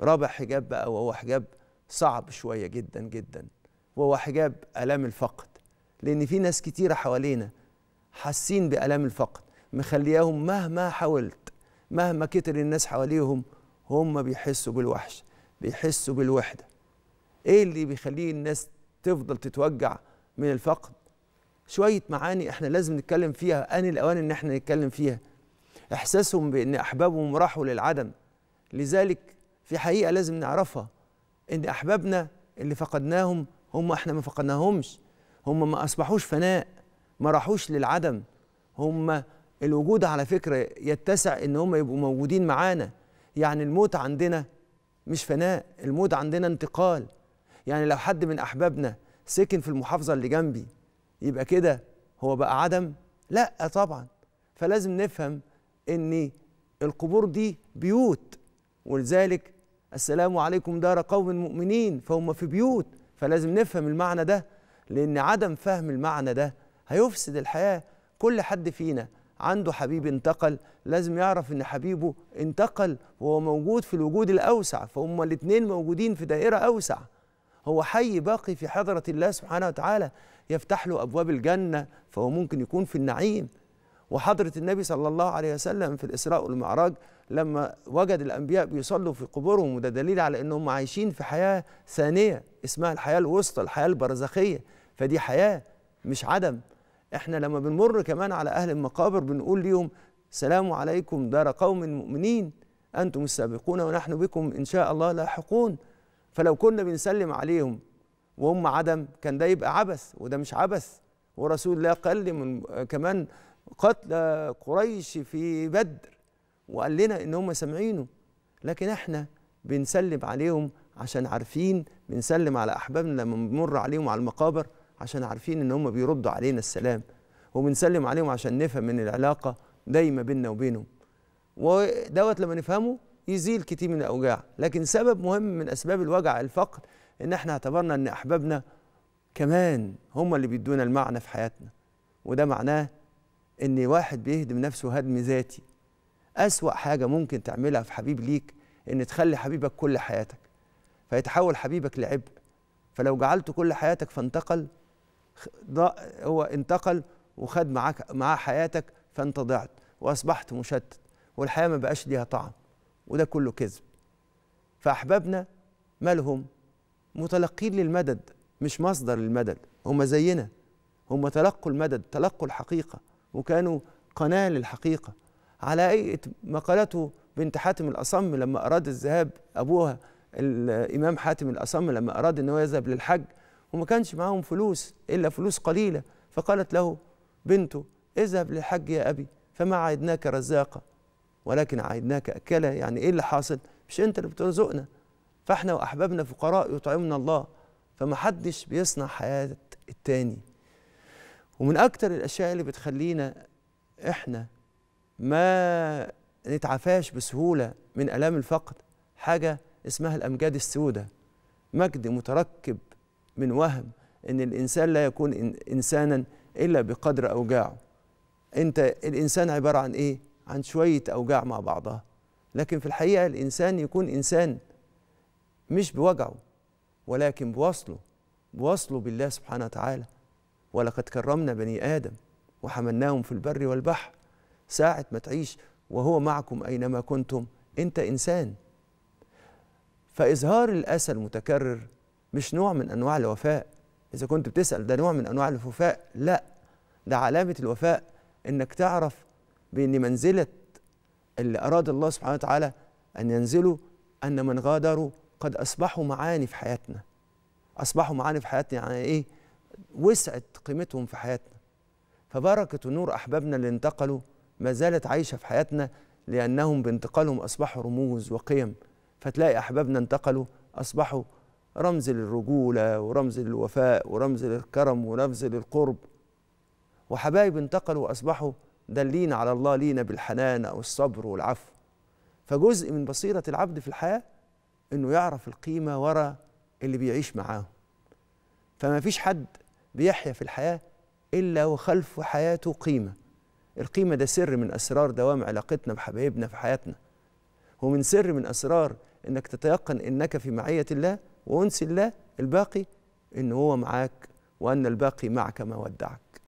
رابع حجاب بقى وهو حجاب صعب شويه جدا جدا وهو حجاب الام الفقد لان في ناس كتيره حوالينا حاسين بالام الفقد مخلياهم مهما حاولت مهما كتر الناس حواليهم هم بيحسوا بالوحش بيحسوا بالوحده ايه اللي بيخليه الناس تفضل تتوجع من الفقد شويه معاني احنا لازم نتكلم فيها ان الاوان ان احنا نتكلم فيها احساسهم بان احبابهم راحوا للعدم لذلك في حقيقه لازم نعرفها ان احبابنا اللي فقدناهم هم احنا ما فقدناهمش هم ما اصبحوش فناء ما راحوش للعدم هم الوجود على فكره يتسع ان هم يبقوا موجودين معانا يعني الموت عندنا مش فناء الموت عندنا انتقال يعني لو حد من احبابنا سكن في المحافظه اللي جنبي يبقى كده هو بقى عدم لا طبعا فلازم نفهم ان القبور دي بيوت ولذلك السلام عليكم دار قوم مؤمنين فهم في بيوت فلازم نفهم المعنى ده لأن عدم فهم المعنى ده هيفسد الحياة كل حد فينا عنده حبيب انتقل لازم يعرف ان حبيبه انتقل وهو موجود في الوجود الاوسع فهم الاثنين موجودين في دائره اوسع هو حي باقي في حضره الله سبحانه وتعالى يفتح له ابواب الجنه فهو ممكن يكون في النعيم وحضره النبي صلى الله عليه وسلم في الاسراء والمعراج لما وجد الانبياء بيصلوا في قبورهم وده دليل على انهم عايشين في حياه ثانيه اسمها الحياه الوسطى الحياه البرزخيه فدي حياه مش عدم احنا لما بنمر كمان على اهل المقابر بنقول ليهم سلام عليكم دار قوم مؤمنين انتم السابقون ونحن بكم ان شاء الله لاحقون فلو كنا بنسلم عليهم وهم عدم كان ده يبقى عبث وده مش عبث ورسول الله قال من كمان قتل قريش في بدر وقال لنا ان هم سامعينه لكن احنا بنسلم عليهم عشان عارفين بنسلم على احبابنا لما بنمر عليهم على المقابر عشان عارفين ان هم بيردوا علينا السلام وبنسلم عليهم عشان نفهم ان العلاقه دايمه بيننا وبينهم ودوت لما نفهمه يزيل كتير من الاوجاع لكن سبب مهم من اسباب الوجع الفقر ان احنا اعتبرنا ان احبابنا كمان هم اللي بيدونا المعنى في حياتنا وده معناه ان واحد بيهدم نفسه هدم ذاتي أسوأ حاجة ممكن تعملها في حبيب ليك إن تخلي حبيبك كل حياتك فيتحول حبيبك لعبء فلو جعلته كل حياتك فانتقل هو انتقل وخد معاك معاه حياتك فأنت ضعت وأصبحت مشتت والحياة ما بقاش ليها طعم وده كله كذب فأحبابنا مالهم متلقين للمدد مش مصدر للمدد هم زينا هم تلقوا المدد تلقوا الحقيقة وكانوا قناة للحقيقة على أي ما قالته بنت حاتم الأصم لما أراد الذهاب أبوها الإمام حاتم الأصم لما أراد أنه يذهب للحج وما كانش معاهم فلوس إلا فلوس قليلة فقالت له بنته اذهب للحج يا أبي فما عيدناك رزاقا ولكن عيدناك أكلة يعني إيه اللي حاصل مش أنت اللي بترزقنا فإحنا وأحبابنا فقراء يطعمنا الله فمحدش بيصنع حياة التاني ومن أكتر الأشياء اللي بتخلينا إحنا ما نتعافاش بسهولة من ألام الفقد حاجة اسمها الأمجاد السوداء مجد متركب من وهم إن الإنسان لا يكون إنسانا إلا بقدر أوجاعه أنت الإنسان عبارة عن إيه؟ عن شوية أوجاع مع بعضها لكن في الحقيقة الإنسان يكون إنسان مش بوجعه ولكن بوصله بوصله بالله سبحانه وتعالى ولقد كرمنا بني آدم وحملناهم في البر والبحر ساعة ما تعيش وهو معكم أينما كنتم أنت إنسان فإظهار الأسى المتكرر مش نوع من أنواع الوفاء إذا كنت بتسأل ده نوع من أنواع الوفاء لا ده علامة الوفاء إنك تعرف بأن منزلة اللي أراد الله سبحانه وتعالى أن ينزلوا أن من غادروا قد أصبحوا معاني في حياتنا أصبحوا معاني في حياتنا يعني إيه وسعت قيمتهم في حياتنا فبركة نور أحبابنا اللي انتقلوا ما زالت عايشة في حياتنا لأنهم بانتقالهم أصبحوا رموز وقيم فتلاقي أحبابنا انتقلوا أصبحوا رمز للرجولة ورمز للوفاء ورمز للكرم ورمز للقرب وحبايب انتقلوا أصبحوا دلين على الله لينا بالحنان أو الصبر والعفو فجزء من بصيرة العبد في الحياة إنه يعرف القيمة ورا اللي بيعيش معاهم فما فيش حد بيحيا في الحياة إلا وخلف حياته قيمة القيمة ده سر من أسرار دوام علاقتنا بحبايبنا في حياتنا ومن سر من أسرار أنك تتيقن أنك في معية الله وأنسي الله الباقي أنه هو معاك وأن الباقي معك ما ودعك